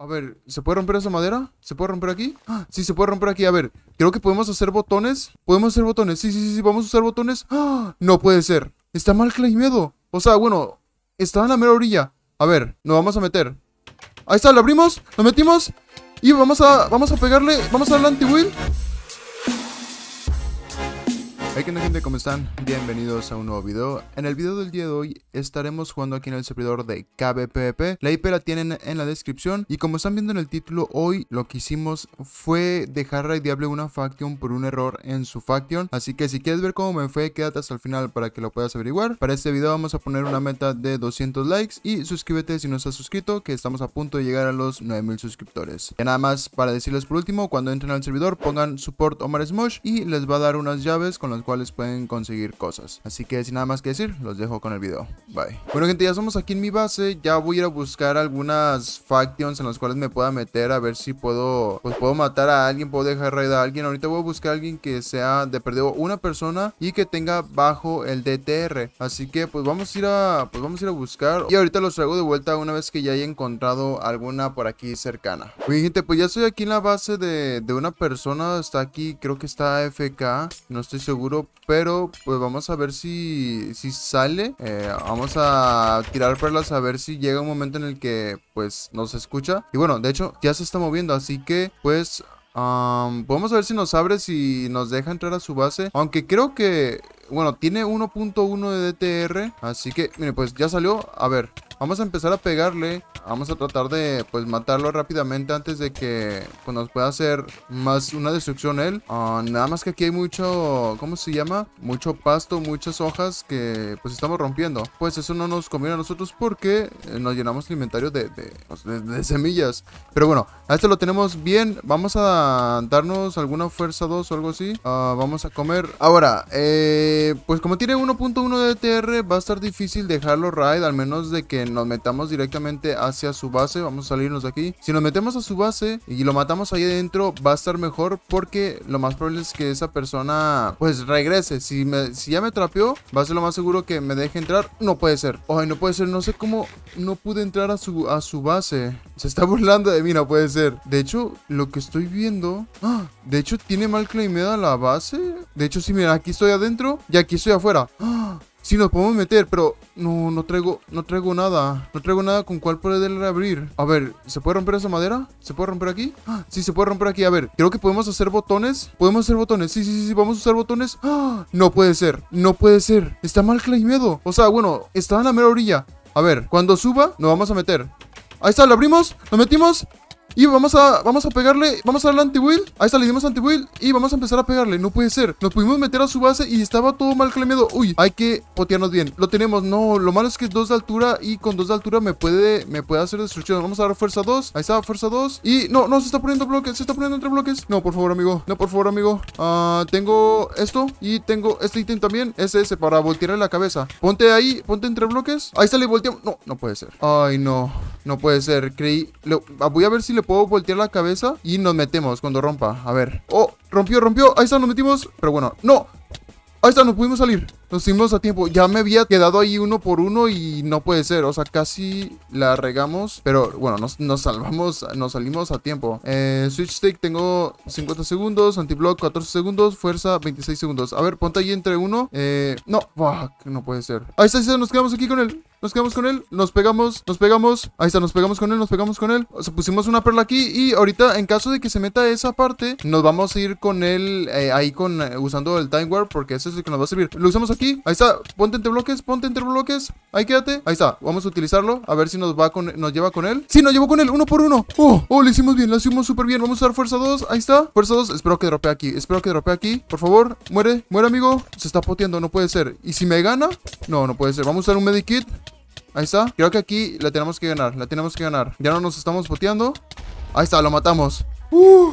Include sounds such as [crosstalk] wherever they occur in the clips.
A ver, ¿se puede romper esa madera? ¿Se puede romper aquí? ¡Ah! Sí, se puede romper aquí. A ver, creo que podemos hacer botones. Podemos hacer botones. Sí, sí, sí, sí vamos a usar botones. ¡Ah! No puede ser. Está mal miedo. O sea, bueno, está en la mera orilla. A ver, nos vamos a meter. Ahí está, lo abrimos, lo metimos. Y vamos a, vamos a pegarle, vamos a darle anti-wheel. ¿qué onda gente? ¿Cómo están? Bienvenidos a un nuevo video. En el video del día de hoy estaremos jugando aquí en el servidor de KBPP. La IP la tienen en la descripción y como están viendo en el título, hoy lo que hicimos fue dejar raideable una faction por un error en su faction. Así que si quieres ver cómo me fue, quédate hasta el final para que lo puedas averiguar. Para este video vamos a poner una meta de 200 likes y suscríbete si no estás suscrito que estamos a punto de llegar a los 9000 suscriptores. Y nada más para decirles por último, cuando entren al servidor pongan support Omar Smosh y les va a dar unas llaves con las cuales pueden conseguir cosas. Así que sin nada más que decir, los dejo con el video. Bye. Bueno gente, ya somos aquí en mi base. Ya voy a ir a buscar algunas factions en las cuales me pueda meter a ver si puedo, pues puedo matar a alguien, puedo dejar raid a alguien. Ahorita voy a buscar a alguien que sea de perdido una persona y que tenga bajo el DTR. Así que pues vamos a ir a, pues vamos a ir a buscar. Y ahorita los traigo de vuelta una vez que ya haya encontrado alguna por aquí cercana. Oye gente, pues ya estoy aquí en la base de, de una persona. Está aquí, creo que está AFK. No estoy seguro pero pues vamos a ver si, si sale. Eh, vamos a tirar perlas a ver si llega un momento en el que pues nos escucha. Y bueno, de hecho ya se está moviendo. Así que pues... vamos a ver si nos abre, si nos deja entrar a su base. Aunque creo que... Bueno, tiene 1.1 de DTR. Así que, mire, pues ya salió. A ver, Vamos a empezar a pegarle. Vamos a tratar de, pues, matarlo rápidamente antes de que pues, nos pueda hacer más una destrucción él. Ah, nada más que aquí hay mucho, ¿cómo se llama? Mucho pasto, muchas hojas que, pues, estamos rompiendo. Pues eso no nos conviene a nosotros porque eh, nos llenamos el inventario pues, de, de, semillas. Pero bueno, a este lo tenemos bien. Vamos a darnos alguna fuerza 2 o algo así. Ah, vamos a comer. Ahora, eh, pues como tiene 1.1 de TR, va a estar difícil dejarlo raid, al menos de que nos metamos directamente hacia su base. Vamos a salirnos de aquí. Si nos metemos a su base y lo matamos ahí adentro, va a estar mejor porque lo más probable es que esa persona pues regrese. Si, me, si ya me trapeó, va a ser lo más seguro que me deje entrar. No puede ser. Ay, no puede ser. No sé cómo no pude entrar a su, a su base. Se está [laughs] burlando de mí, no puede ser. De hecho, lo que estoy viendo... ¡ah! De hecho, tiene mal da la base. De hecho, si mira, aquí estoy adentro y aquí estoy afuera. ¡Ah! Sí, nos podemos meter, pero no, no traigo, no traigo nada. No traigo nada con cuál poder abrir. A ver, ¿se puede romper esa madera? ¿Se puede romper aquí? ¡Ah! Sí, se puede romper aquí. A ver, creo que podemos hacer botones. Podemos hacer botones. Sí, sí, sí, vamos a usar botones. ¡Ah! No puede ser, no puede ser. Está mal miedo. O sea, bueno, está en la mera orilla. A ver, cuando suba, nos vamos a meter. Ahí está, lo abrimos, lo metimos. Y vamos a, vamos a pegarle, vamos a darle anti-wheel Ahí está, le dimos anti-wheel y vamos a empezar a pegarle No puede ser, nos pudimos meter a su base y estaba todo mal clameado Uy, hay que potearnos bien Lo tenemos, no, lo malo es que es dos de altura Y con dos de altura me puede, me puede hacer destrucción Vamos a dar fuerza 2, ahí está, fuerza 2 Y no, no, se está poniendo bloques, se está poniendo entre bloques No, por favor, amigo, no, por favor, amigo ah, Tengo esto y tengo este ítem también ese para voltearle la cabeza Ponte ahí, ponte entre bloques Ahí está, le volteamos, no, no puede ser Ay, no, no puede ser, creí Voy a ver si le puedo voltear la cabeza y nos metemos cuando rompa. A ver. Oh, rompió, rompió. Ahí está, nos metimos. Pero bueno, no. Ahí está, nos pudimos salir. Nos fuimos a tiempo. Ya me había quedado ahí uno por uno y no puede ser. O sea, casi la regamos. Pero bueno, nos, salvamos, nos salimos a tiempo. Eh, switch stick tengo 50 segundos. Antiblock 14 segundos. Fuerza 26 segundos. A ver, ponte ahí entre uno. Eh, no, fuck, no puede ser. Ahí está, ahí está, nos quedamos aquí con él. Nos quedamos con él, nos pegamos, nos pegamos. Ahí está, nos pegamos con él, nos pegamos con él. O sea, pusimos una perla aquí y ahorita, en caso de que se meta esa parte, nos vamos a ir con él eh, ahí con eh, usando el Time Warp porque ese es el que nos va a servir. Lo usamos aquí Ahí está. Ponte entre bloques, ponte entre bloques. Ahí quédate. Ahí está. Vamos a utilizarlo. A ver si nos va con, nos lleva con él. Sí, nos llevó con él. Uno por uno. Oh, oh, lo hicimos bien. Lo hicimos súper bien. Vamos a usar fuerza 2. Ahí está. Fuerza 2. Espero que dropee aquí. Espero que dropee aquí. Por favor, muere. Muere, amigo. Se está poteando. No puede ser. ¿Y si me gana? No, no puede ser. Vamos a usar un medikit. Ahí está. Creo que aquí la tenemos que ganar. La tenemos que ganar. Ya no nos estamos poteando. Ahí está, lo matamos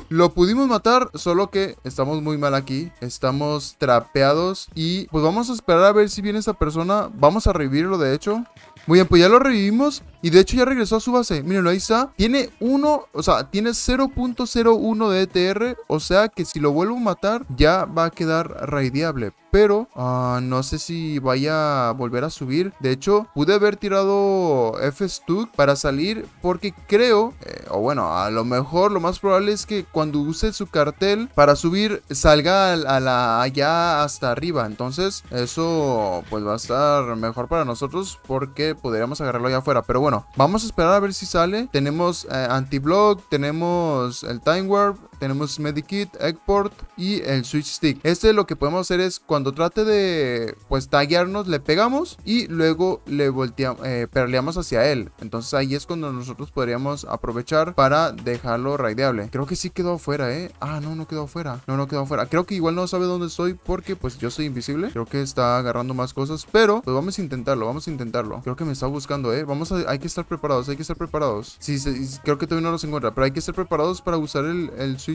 lo pudimos matar, solo que estamos muy mal aquí. Estamos trapeados y pues vamos a esperar a ver si viene esta persona. Vamos a revivirlo, de hecho. Muy bien, pues ya lo revivimos y de hecho ya regresó a su base. Mírenlo, ahí está. Tiene 1, o sea, tiene 0.01 de ETR. O sea que si lo vuelvo a matar, ya va a quedar raideable pero ah, no sé si vaya a volver a subir. De hecho, pude haber tirado F-Stuck para salir porque creo, eh, o bueno, a lo mejor lo más probable es que cuando use su cartel para subir salga a la, allá hasta arriba. Entonces, eso pues va a estar mejor para nosotros porque podríamos agarrarlo allá afuera. Pero bueno, vamos a esperar a ver si sale. Tenemos eh, anti-block, tenemos el time warp, tenemos Medikit, Eggport y el Switch Stick. Este lo que podemos hacer es cuando trate de pues taguearnos, le pegamos y luego le volteamos, eh, perleamos hacia él. Entonces ahí es cuando nosotros podríamos aprovechar para dejarlo raideable. Creo que sí quedó afuera, ¿eh? Ah, no, no quedó afuera. No, no quedó afuera. Creo que igual no sabe dónde estoy porque pues yo soy invisible. Creo que está agarrando más cosas, pero pues vamos a intentarlo, vamos a intentarlo. Creo que me está buscando, ¿eh? Vamos a, hay que estar preparados, hay que estar preparados. Sí, creo que todavía no los encuentra, pero hay que estar preparados para usar el Switch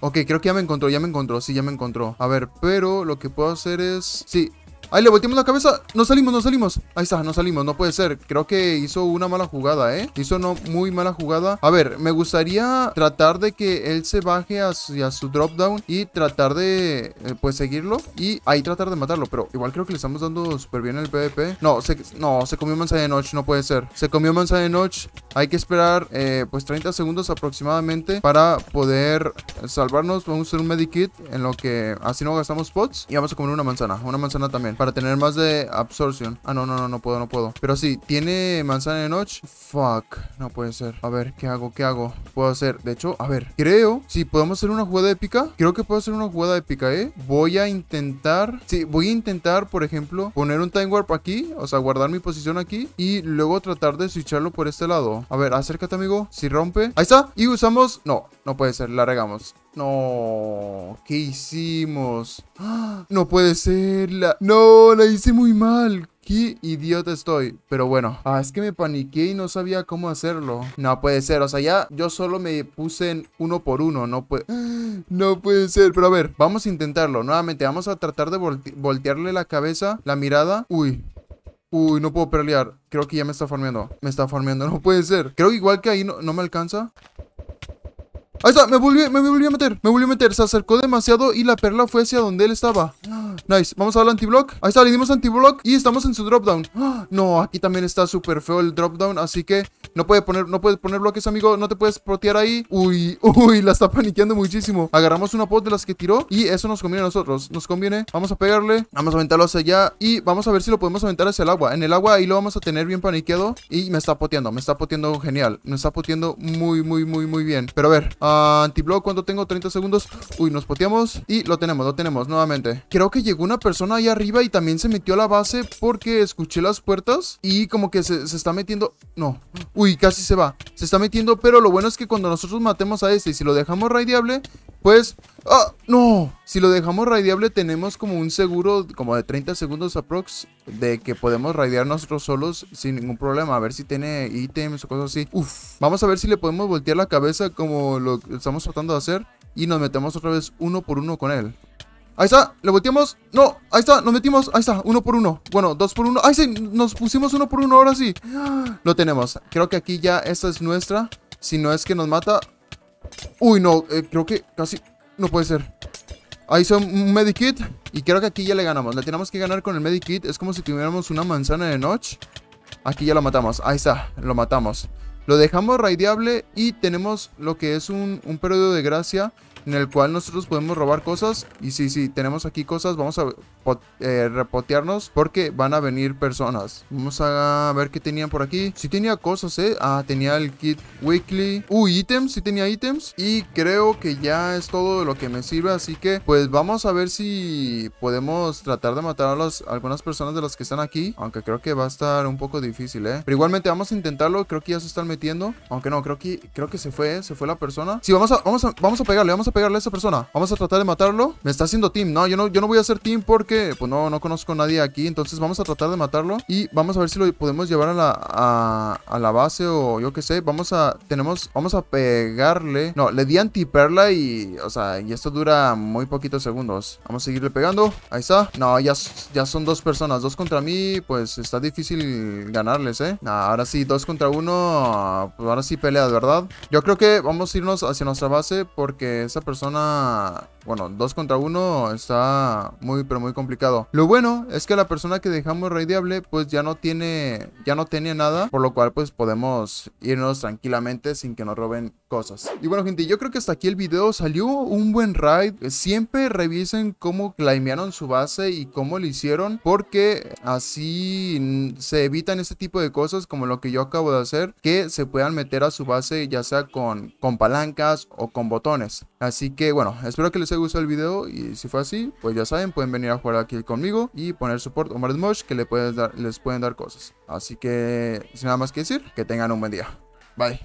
Ok, creo que ya me encontró, ya me encontró, sí, ya me encontró. A ver, pero lo que puedo hacer es... Sí, Ahí le volteamos la cabeza. No salimos, no salimos. Ahí está, no salimos. No puede ser. Creo que hizo una mala jugada, ¿eh? Hizo una muy mala jugada. A ver, me gustaría tratar de que él se baje hacia su drop down y tratar de, eh, pues, seguirlo. Y ahí tratar de matarlo. Pero igual creo que le estamos dando súper bien el PvP. No, se, no, se comió manzana de noche. No puede ser. Se comió manzana de noche. Hay que esperar, eh, pues, 30 segundos aproximadamente para poder salvarnos. Vamos a hacer un medikit en lo que así no gastamos pots. Y vamos a comer una manzana. Una manzana también para tener más de absorción. Ah, no, no, no, no puedo, no puedo. Pero sí, ¿tiene manzana de noche? Fuck, no puede ser. A ver, ¿qué hago? ¿Qué hago? Puedo hacer, de hecho, a ver, creo, si podemos hacer una jugada épica, creo que puedo hacer una jugada épica, ¿eh? Voy a intentar, sí, voy a intentar, por ejemplo, poner un time warp aquí, o sea, guardar mi posición aquí y luego tratar de switcharlo por este lado. A ver, acércate, amigo. Si rompe. Ahí está. Y usamos... No, no puede ser. La regamos. No, ¿qué hicimos? ¡Ah! No puede ser, no, la hice muy mal. ¡Qué idiota estoy! Pero bueno, ah, es que me paniqué y no sabía cómo hacerlo. No puede ser, o sea, ya yo solo me puse en uno por uno, no puede... [gasps] No puede ser, pero a ver, vamos a intentarlo nuevamente. Vamos a tratar de voltearle la cabeza, la mirada. Uy, Uy, no puedo pelear. Creo que ya me está formando Me está formando, [laughs] no puede ser. Creo que igual que ahí no me alcanza. Ahí está, me volvió, me a meter, me volvió a meter Se acercó demasiado y la perla fue hacia donde él estaba Nice, vamos a darle antiblock Ahí está, le dimos antiblock y estamos en su drop-down No, aquí también está súper feo el dropdown Así que no puede poner, no puedes poner bloques, amigo No te puedes protear ahí Uy, [laughs] uy, la está paniqueando muchísimo Agarramos una pot de las que tiró y eso nos conviene a nosotros Nos conviene, vamos a pegarle Vamos a aventarlo hacia allá y vamos a ver si lo podemos aventar hacia el agua En el agua ahí lo vamos a tener bien paniqueado Y me está poteando, me está poteando genial Me está poteando muy, muy, muy, muy bien Pero a ver, ah, Antiblog cuando tengo? 30 segundos. Uy, nos poteamos. Y lo tenemos, lo tenemos nuevamente. Creo que llegó una persona ahí arriba y también se metió a la base porque escuché las puertas. Y como que se, está metiendo... No. Uy, casi se va. Se está metiendo, pero lo bueno es que cuando nosotros matemos a este y si lo dejamos raideable, pues, ¡ah! ¡No! Si lo dejamos radiable tenemos como un seguro como de 30 segundos aprox de que podemos raidear nosotros solos sin ningún problema. A ver si tiene ítems o cosas así. Uf. Vamos a ver si le podemos voltear la cabeza como lo estamos tratando de hacer. Y nos metemos otra vez uno por uno con él. Ahí está, le volteamos. No, ahí está, nos metimos. Ahí está, uno por uno. Bueno, dos por uno. Ahí sí, nos pusimos uno por uno, ahora sí. [gasps] Lo tenemos. Creo que aquí ya esta es nuestra. Si no es que nos mata. Uy, no, eh, creo que casi... No puede ser. Ahí son un medikit. Y creo que aquí ya le ganamos. La tenemos que ganar con el medikit. Es como si tuviéramos una manzana de noche. Aquí ya lo matamos. Ahí está, lo matamos. Lo dejamos raideable y tenemos lo que es un, un periodo de gracia en el cual nosotros podemos robar cosas. Y sí, sí, tenemos aquí cosas, vamos a eh, repotearnos porque van a venir personas. Vamos a ver qué tenían por aquí. Si tenía cosas, ¿eh? Ah, tenía el kit weekly. Uh, ítems, sí tenía ítems. Y creo que ya es todo lo que me sirve. Así que, pues vamos a ver si podemos tratar de matar a las, algunas personas de las que están aquí. Aunque creo que va a estar un poco difícil, ¿eh? Pero igualmente vamos a intentarlo. Creo que ya se están metiendo. Aunque no, creo que, creo que se fue, eh. Se fue la persona. Sí, vamos a, vamos a, vamos a pegarle, vamos a pegarle a esa persona. Vamos a tratar de matarlo. Me está haciendo team. No, yo no, yo no voy a hacer team porque, pues no, no conozco a nadie aquí. Entonces vamos a tratar de matarlo. Y vamos a ver si lo podemos llevar a la, a, la base o yo que sé. Vamos a, tenemos, vamos a pegarle. No, le di antiperla y, o sea, y esto dura muy poquitos segundos. Vamos a seguirle pegando. Ahí está. No, ya, son dos personas. Dos contra mí, pues está difícil ganarles, ¿eh? ahora sí, dos contra uno. Pues, ahora sí de ¿verdad? Yo creo que vamos a irnos hacia nuestra base porque esa persona bueno, 2 contra uno está muy pero muy complicado. Lo bueno es que la persona que dejamos raidable, pues ya no tiene ya no tenía nada, por lo cual pues podemos irnos tranquilamente sin que nos roben cosas. Y bueno, gente, yo creo que hasta aquí el video salió un buen raid. Siempre revisen cómo claimearon su base y cómo lo hicieron porque así se evitan este tipo de cosas como lo que yo acabo de hacer que se puedan meter a su base ya sea con, con palancas o con botones. Así que bueno, espero que les haya gustó el video y si fue así, pues ya saben, pueden venir a jugar aquí conmigo y poner support o Mad que le dar, les pueden dar cosas. Así que, sin nada más que decir, que tengan un buen día. Bye.